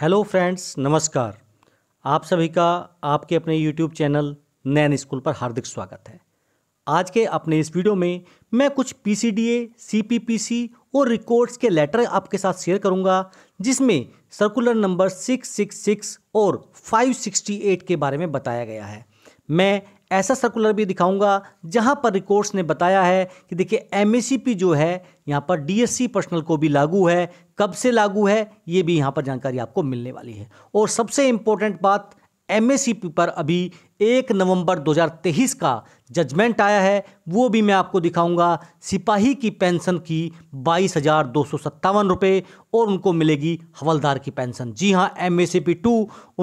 hello friends नमस्कार आप सभी का आपके अपने यूट्यूब चैनल नैन स्कूल पर हार्दिक स्वागत है आज के अपने इस वीडियो में मैं कुछ P C D A C P P C और रिकॉर्ड्स के लेटर आपके साथ शेयर करूंगा जिसमें सर्कुलर नंबर 666 और 568 के बारे में बताया गया है मैं ऐसा सर्कुलर भी दिखाऊंगा जहां पर रिकॉर्ड्स ने बताया है कि देखिए एम जो है यहां पर डीएससी पर्सनल को भी लागू है कब से लागू है ये भी यहाँ पर जानकारी आपको मिलने वाली है और सबसे इम्पोर्टेंट बात एमएसीपी पर अभी एक नवंबर 2023 का जजमेंट आया है वो भी मैं आपको दिखाऊंगा सिपाही की पेंशन की बाईस हज़ार दो सौ सत्तावन रुपये और उनको मिलेगी हवलदार की पेंशन जी हाँ M A C P two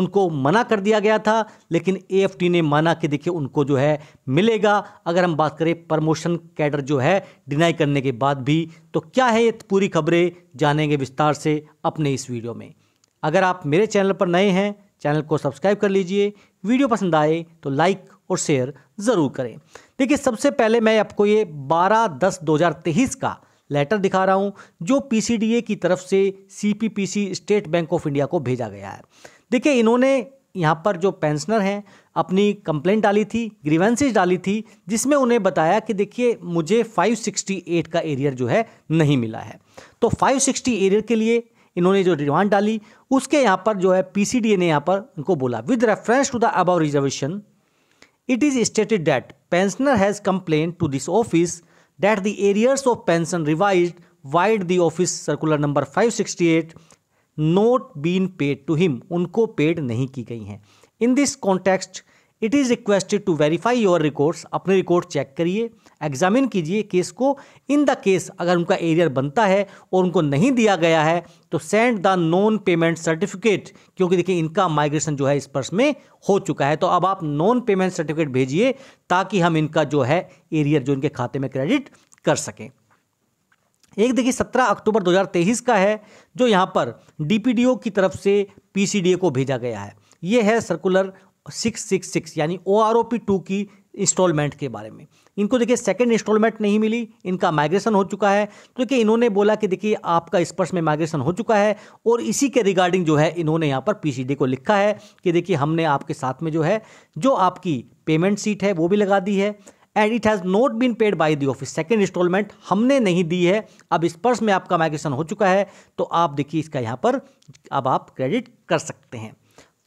उनको मना कर दिया गया था लेकिन ए एफ टी ने माना कि देखिए उनको जो है मिलेगा अगर हम बात करें प्रमोशन कैडर जो है डिनाई करने के बाद भी तो क्या है ये पूरी खबरें जानेंगे विस्तार से अपने इस वीडियो में अगर आप मेरे चैनल पर नए हैं चैनल को सब्सक्राइब कर लीजिए वीडियो पसंद आए तो लाइक और शेयर ज़रूर करें देखिए सबसे पहले मैं आपको ये 12 दस 2023 का लेटर दिखा रहा हूँ जो पीसीडीए की तरफ से CPPC State Bank of India को भेजा गया है देखिए इन्होंने यहाँ पर जो पेंशनर हैं अपनी कंप्लेंट डाली थी ग्रीवेंसेज डाली थी जिसमें उन्हें बताया कि देखिए मुझे 568 का एरियर जो है नहीं मिला है तो 560 एरियर के लिए इन्होंने जो डिमांड डाली उसके यहाँ पर जो है पीसीडीए ने यहाँ पर उनको बोला with reference to the above reservation it is stated that pensioner has complain to this office that the arrears of pension revise vide the office circular number 568 not been paid to him उनको paid नहीं की गई हैं in this context it is requested to verify your records अपने record check करिए examine कीजिए case को in the case अगर उनका एरियर बनता है और उनको नहीं दिया गया है तो send the non payment certificate क्योंकि देखिए इनका माइग्रेशन जो है इस पर्स में हो चुका है तो अब आप नॉन पेमेंट सर्टिफिकेट भेजिए ताकि हम इनका जो है एरियर जो इनके खाते में क्रेडिट कर सकें एक देखिए 17 अक्टूबर 2023 का है जो यहाँ पर ओ की तरफ से पीसीडीए को भेजा गया है ये है सर्कुलर सिक्स सिक्स सिक्स यानी O R O P two की इंस्टॉलमेंट के बारे में इनको देखिए सेकेंड इंस्टॉलमेंट नहीं मिली इनका माइग्रेशन हो चुका है तो देखिए इन्होंने बोला कि देखिए आपका स्पर्श में माइग्रेशन हो चुका है और इसी के रिगार्डिंग जो है इन्होंने यहाँ पर पीसीडी को लिखा है कि देखिए हमने आपके साथ में जो है जो आपकी पेमेंट सीट है वो भी लगा दी है and it has not been paid by the office second installment हमने नहीं दी है अब इस पर्स में आपका माइग्रेशन हो चुका है तो आप देखिए इसका यहाँ पर अब आप क्रेडिट कर सकते हैं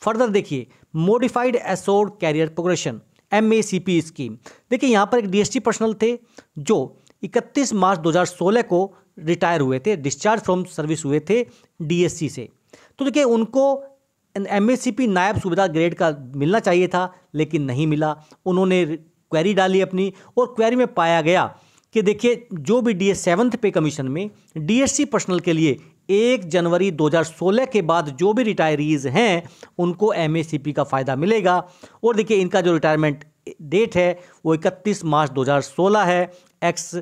फर्दर देखिए modified assured career progression M scheme देखिए यहाँ पर एक डीएसटी पर्सनल थे जो 31 मार्च 2016 को रिटायर हुए थे डिस्चार्ज फ्रॉम सर्विस हुए थे डीएससी से तो देखिए उनको एम नायब सुविधा ग्रेड का मिलना चाहिए था लेकिन नहीं मिला उन्होंने क्वेरी डाली अपनी और क्वेरी में पाया गया कि देखिए जो भी D S seventh pay commission में डीएससी पर्सनल के लिए एक जनवरी 2016 के बाद जो भी रिटायरीज हैं उनको एम का फ़ायदा मिलेगा और देखिए इनका जो रिटायरमेंट डेट है वो इकतीस मार्च 2016 है एक्स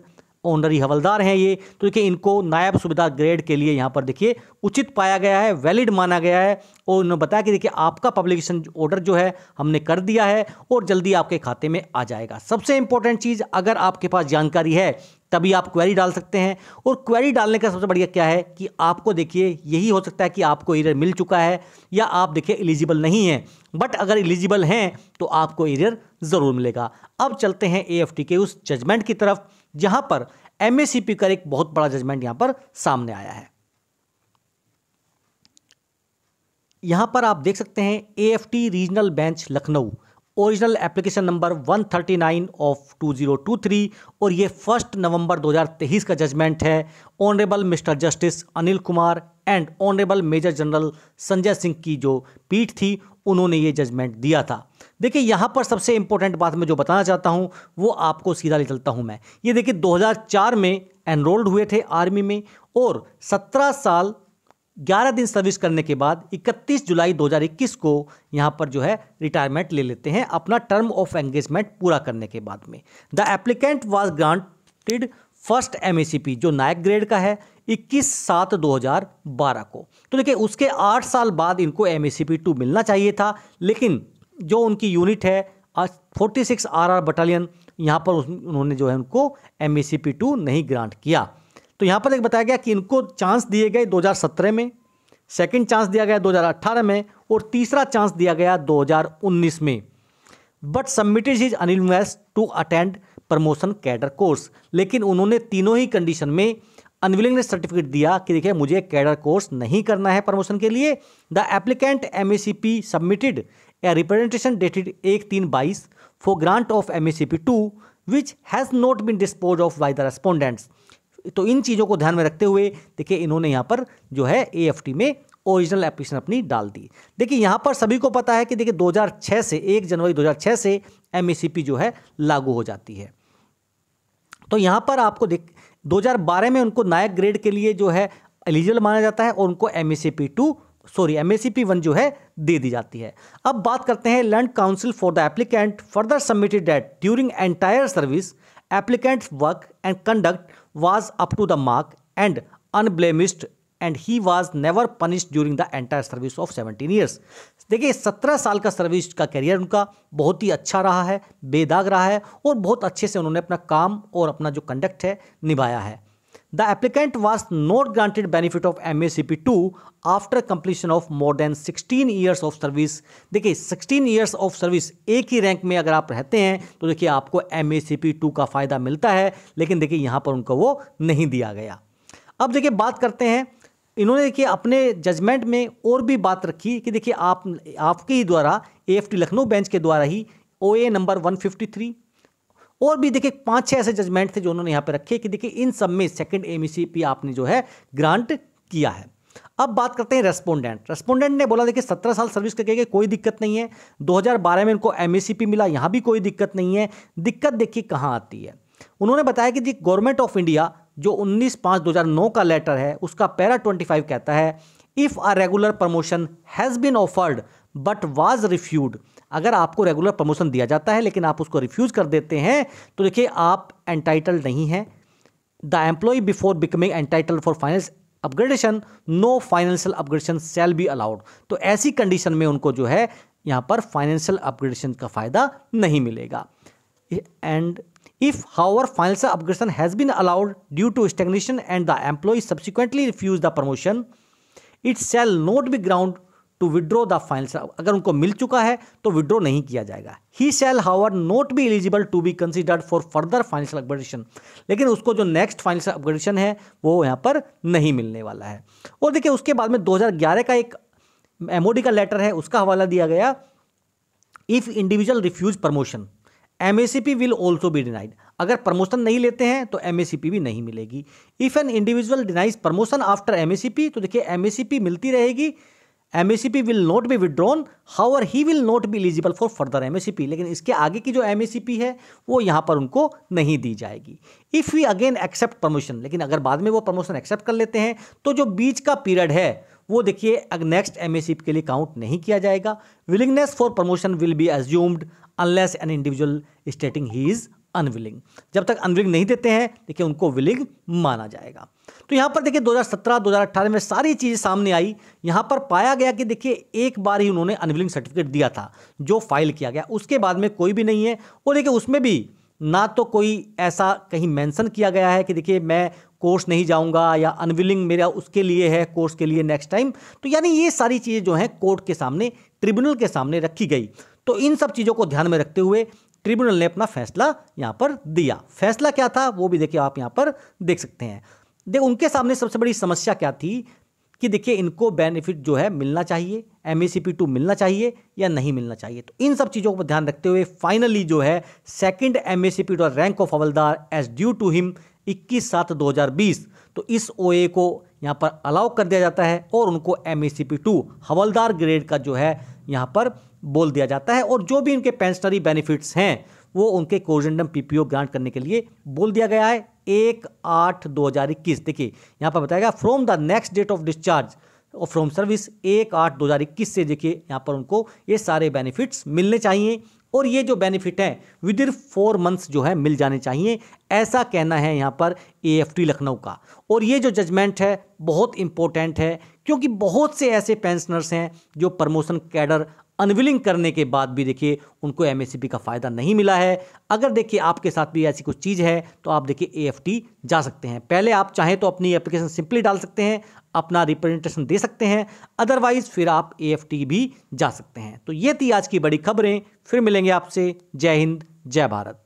ऑनरी हवलदार हैं ये तो देखिए इनको नायब सुविधा ग्रेड के लिए यहाँ पर देखिए उचित पाया गया है वैलिड माना गया है और उन्होंने बताया कि देखिए आपका पब्लिकेशन ऑर्डर जो है हमने कर दिया है और जल्दी आपके खाते में आ जाएगा सबसे इंपॉर्टेंट चीज़ अगर आपके पास जानकारी है तभी आप क्वेरी डाल सकते हैं और क्वेरी डालने का सबसे बढ़िया क्या है कि आपको देखिए यही हो सकता है कि आपको एरियर मिल चुका है या आप देखिए एलिजिबल नहीं है बट अगर एलिजिबल हैं तो आपको एरियर ज़रूर मिलेगा अब चलते हैं ए के उस जजमेंट की तरफ जहां पर एमएसीपी का एक बहुत बड़ा जजमेंट यहां पर सामने आया है यहां पर आप देख सकते हैं a regional bench Lucknow original application number 139 of 2023 और ये फर्स्ट नवंबर 2023 का जजमेंट है honourable mister justice Anil Kumar and honourable major general Sanjay Singh की जो पीठ थी उन्होंने ये जजमेंट दिया था देखिए यहाँ पर सबसे इंपॉर्टेंट बात मैं जो बताना चाहता हूँ वो आपको सीधा ले चलता हूँ मैं ये देखिए 2004 में एनरोल्ड हुए थे आर्मी में और 17 साल 11 दिन सर्विस करने के बाद 31 जुलाई 2021 को यहाँ पर जो है रिटायरमेंट ले लेते हैं अपना टर्म ऑफ एंगेजमेंट पूरा करने के बाद में the applicant was granted first M जो नायक ग्रेड का है इक्कीस सात दो हज़ार बारह को तो देखिए उसके आठ साल बाद इनको M A C P two मिलना चाहिए था लेकिन जो उनकी यूनिट है forty six R R battalion यहाँ पर उन्होंने जो है उनको M A C P two नहीं ग्रांट किया तो यहाँ पर एक बताया गया कि इनको चांस दिए गए दो हज़ार सत्रह में सेकेंड चांस दिया गया दो हज़ार अट्ठारह में और तीसरा चांस दिया गया दो हज़ार उन्नीस में बट सबमिटेड इज अनिल to attend promotion cadre course लेकिन उन्होंने तीनों ही कंडीशन में अनविलिंग ने सर्टिफिकेट दिया कि देखिए मुझे कैडर कोर्स नहीं करना है प्रमोशन के लिए the applicant um submitted a representation dated एक तीन बाईस for grant of M A C P two which has not been disposed of by the respondents तो इन चीज़ों को ध्यान में रखते हुए देखिए इन्होंने यहाँ पर जो है ए एफ टी में ओरिजिनल एप्लीकेशन अपनी डाल दी देखिए यहाँ पर सभी को पता है कि देखिए दो हजार छः से एक जनवरी दो हजार छः से एम ए सी पी जो है लागू हो जाती है तो यहाँ पर आपको देख 2012 में उनको नायक ग्रेड के लिए जो है एलिजिबल माना जाता है और उनको M S two sorry M S one जो है दे दी जाती है अब बात करते हैं learned counsel for the applicant further submitted that during entire service applicant's work and conduct was up to the mark and unblemished and he was never punished during the entire service of seventeen years देखिए सत्रह साल का service का career उनका बहुत ही अच्छा रहा है बेदाग रहा है और बहुत अच्छे से उन्होंने अपना काम और अपना जो कंडक्ट है निभाया है the applicant was not granted benefit of M A C P two after completion of more than sixteen years of service देखिए सिक्सटीन ईयर्स ऑफ सर्विस एक ही रैंक में अगर आप रहते हैं तो देखिए आपको M A C P two का फ़ायदा मिलता है लेकिन देखिए यहाँ पर उनको वो नहीं दिया गया अब देखिए बात करते हैं इन्होंने देखिए अपने जजमेंट में और भी बात रखी कि देखिए आप आपके ही द्वारा एएफटी लखनऊ बेंच के द्वारा ही ओ ए नंबर 153 और भी देखिए पांच छह ऐसे जजमेंट थे जो उन्होंने यहाँ पे रखे कि देखिए इन सब में सेकंड एम आपने जो है ग्रांट किया है अब बात करते हैं रेस्पोंडेंट रेस्पोंडेंट ने बोला देखिए सत्रह साल सर्विस करके कोई दिक्कत नहीं है 2012 में इनको एम मिला यहाँ भी कोई दिक्कत नहीं है दिक्कत देखिए कहाँ आती है उन्होंने बताया कि गवर्नमेंट ऑफ इंडिया जो 19 पाँच नौ का लेटर है उसका पैरा 25 कहता है if a regular promotion has been offered but was refused अगर आपको रेगुलर प्रमोशन दिया जाता है लेकिन आप उसको रिफ्यूज़ कर देते हैं तो देखिए आप एंटाइटल्ड नहीं हैं the employee before becoming entitle for finance upgradation no financial upgradation shall be allowed तो ऐसी कंडीशन में उनको जो है यहाँ पर फाइनेंशियल अपग्रेडेशन का फ़ायदा नहीं मिलेगा and if however financial upgradation has been allowed due to stagnation and the employee subsequently refuse the promotion it shall not be ground to withdraw the final अगर उनको मिल चुका है तो विड्रॉ नहीं किया जाएगा he shall however not be eligible to be considered for further financial upgradation लेकिन उसको जो नेक्स्ट फाइनेंशियल अपग्रेडेशन है वो यहाँ पर नहीं मिलने वाला है और देखिए उसके बाद में दो हजार ग्यारह का एक एमओडी का लेटर है उसका हवाला दिया गया if individual refuse promotion M will also be denied अगर प्रमोशन नहीं लेते हैं तो एम भी नहीं मिलेगी if an individual denies promotion after M तो देखिए एम मिलती रहेगी M will not be withdrawn however he will not be eligible for further M लेकिन इसके आगे की जो एम है वो यहाँ पर उनको नहीं दी जाएगी if we again accept promotion लेकिन अगर बाद में वो प्रमोशन एक्सेप्ट कर लेते हैं तो जो बीच का पीरियड है वो देखिए अब नेक्स्ट एम के लिए काउंट नहीं किया जाएगा willingness for promotion will be assumed unless an individual stating he is unwilling जब तक अनविलिंग नहीं देते हैं देखिए उनको विलिंग माना जाएगा तो यहाँ पर देखिए 2017 2018 में सारी चीज़ें सामने आई यहाँ पर पाया गया कि देखिए एक बार ही उन्होंने अनविलिंग सर्टिफिकेट दिया था जो फाइल किया गया उसके बाद में कोई भी नहीं है और देखिए उसमें भी ना तो कोई ऐसा कहीं मेंशन किया गया है कि देखिए मैं कोर्स नहीं जाऊंगा या अनविलिंग मेरा उसके लिए है कोर्स के लिए नेक्स्ट टाइम तो यानी ये सारी चीज़ें जो हैं कोर्ट के सामने ट्रिब्यूनल के सामने रखी गई तो इन सब चीज़ों को ध्यान में रखते हुए ट्रिब्यूनल ने अपना फैसला यहाँ पर दिया फैसला क्या था वो भी देखिए आप यहाँ पर देख सकते हैं देख उनके सामने सबसे बड़ी समस्या क्या थी कि देखिए इनको बेनिफिट जो है मिलना चाहिए एम टू मिलना चाहिए या नहीं मिलना चाहिए तो इन सब चीज़ों को ध्यान रखते हुए फाइनली जो है second M A two rank of Havildar as due to him 21 सात 2020 तो इस ओ को यहाँ पर अलाउ कर दिया जाता है और उनको एम टू हवलदार ग्रेड का जो है यहाँ पर बोल दिया जाता है और जो भी इनके पेंशनरी बेनिफिट्स हैं वो उनके पी पीपीओ ग्रांट करने के लिए बोल दिया गया है एक आठ दो हज़ार इक्कीस देखिए यहाँ पर बताया गया from the next date of discharge और फ्रॉम सर्विस एक आठ दो हज़ार इक्कीस से देखिए यहाँ पर उनको ये सारे बेनिफिट्स मिलने चाहिए और ये जो बेनिफिट हैं विद इन फोर मंथ्स जो है मिल जाने चाहिए ऐसा कहना है यहाँ पर ए लखनऊ का और ये जो जजमेंट है बहुत इंपॉर्टेंट है क्योंकि बहुत से ऐसे पेंशनर्स हैं जो प्रमोशन कैडर अनविलिंग करने के बाद भी देखिए उनको एम का फ़ायदा नहीं मिला है अगर देखिए आपके साथ भी ऐसी कुछ चीज़ है तो आप देखिए ए जा सकते हैं पहले आप चाहें तो अपनी एप्लीकेशन सिंपली डाल सकते हैं अपना रिप्रेजेंटेशन दे सकते हैं अदरवाइज़ फिर आप ए भी जा सकते हैं तो ये थी आज की बड़ी खबरें फिर मिलेंगे आपसे जय हिंद जय भारत